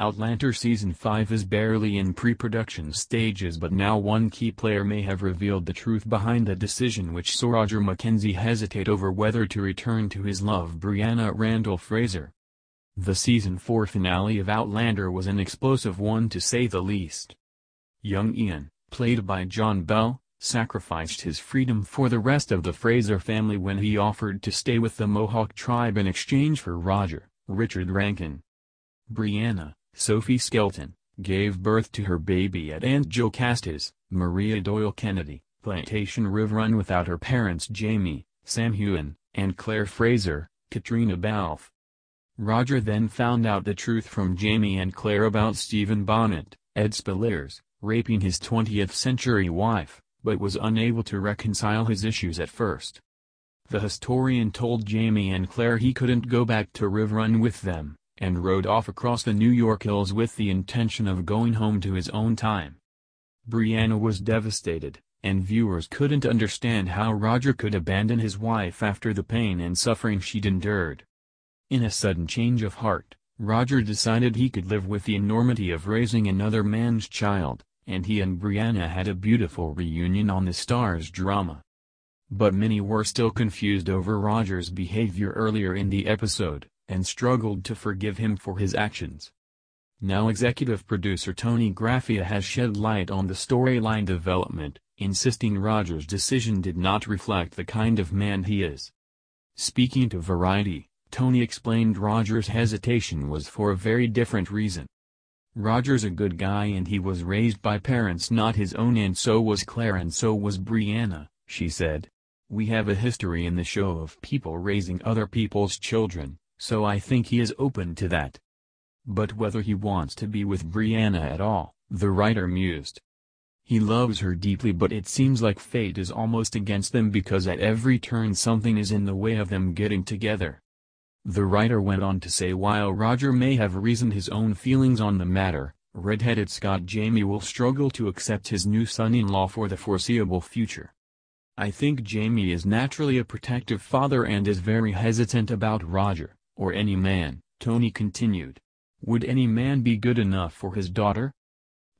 Outlander Season 5 is barely in pre-production stages but now one key player may have revealed the truth behind the decision which saw Roger McKenzie hesitate over whether to return to his love Brianna Randall Fraser. The Season 4 finale of Outlander was an explosive one to say the least. Young Ian, played by John Bell, sacrificed his freedom for the rest of the Fraser family when he offered to stay with the Mohawk tribe in exchange for Roger, Richard Rankin. Brianna, Sophie Skelton, gave birth to her baby at Aunt Jo Castas, Maria Doyle Kennedy, Plantation RivRun Run without her parents Jamie, Sam Hewen, and Claire Fraser, Katrina Balfe. Roger then found out the truth from Jamie and Claire about Stephen Bonnet, Ed Spillers, raping his 20th-century wife, but was unable to reconcile his issues at first. The historian told Jamie and Claire he couldn't go back to RivRun with them, and rode off across the New York hills with the intention of going home to his own time. Brianna was devastated, and viewers couldn't understand how Roger could abandon his wife after the pain and suffering she'd endured. In a sudden change of heart, Roger decided he could live with the enormity of raising another man's child, and he and Brianna had a beautiful reunion on the Stars drama. But many were still confused over Roger's behavior earlier in the episode and struggled to forgive him for his actions. Now executive producer Tony Graffia has shed light on the storyline development, insisting Rogers' decision did not reflect the kind of man he is. Speaking to Variety, Tony explained Rogers' hesitation was for a very different reason. Roger's a good guy and he was raised by parents not his own and so was Claire and so was Brianna, she said. We have a history in the show of people raising other people's children, so I think he is open to that. But whether he wants to be with Brianna at all, the writer mused. He loves her deeply but it seems like fate is almost against them because at every turn something is in the way of them getting together. The writer went on to say while Roger may have reasoned his own feelings on the matter, redheaded Scott Jamie will struggle to accept his new son-in-law for the foreseeable future. I think Jamie is naturally a protective father and is very hesitant about Roger or any man, Tony continued. Would any man be good enough for his daughter?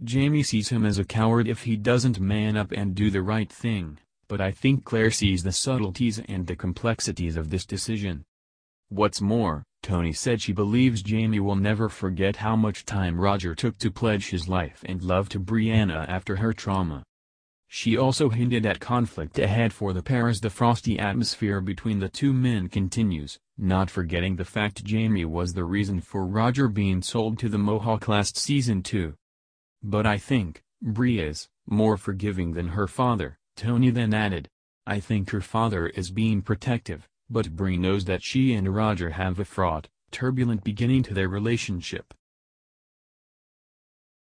Jamie sees him as a coward if he doesn't man up and do the right thing, but I think Claire sees the subtleties and the complexities of this decision. What's more, Tony said she believes Jamie will never forget how much time Roger took to pledge his life and love to Brianna after her trauma. She also hinted at conflict ahead for the pair as the frosty atmosphere between the two men continues, not forgetting the fact Jamie was the reason for Roger being sold to the Mohawk last season too. But I think, Brie is, more forgiving than her father, Tony then added. I think her father is being protective, but Brie knows that she and Roger have a fraught, turbulent beginning to their relationship.